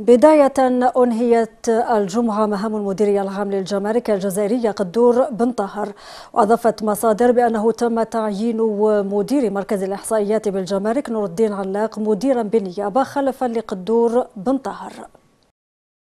بداية أنهيت الجمعة مهام المديرية العام للجمارك الجزائرية قدور بن طهر وأضافت مصادر بأنه تم تعيين مدير مركز الإحصائيات بالجمارك نور الدين علاق مديرا بالنيابة خلفا لقدور بن طهر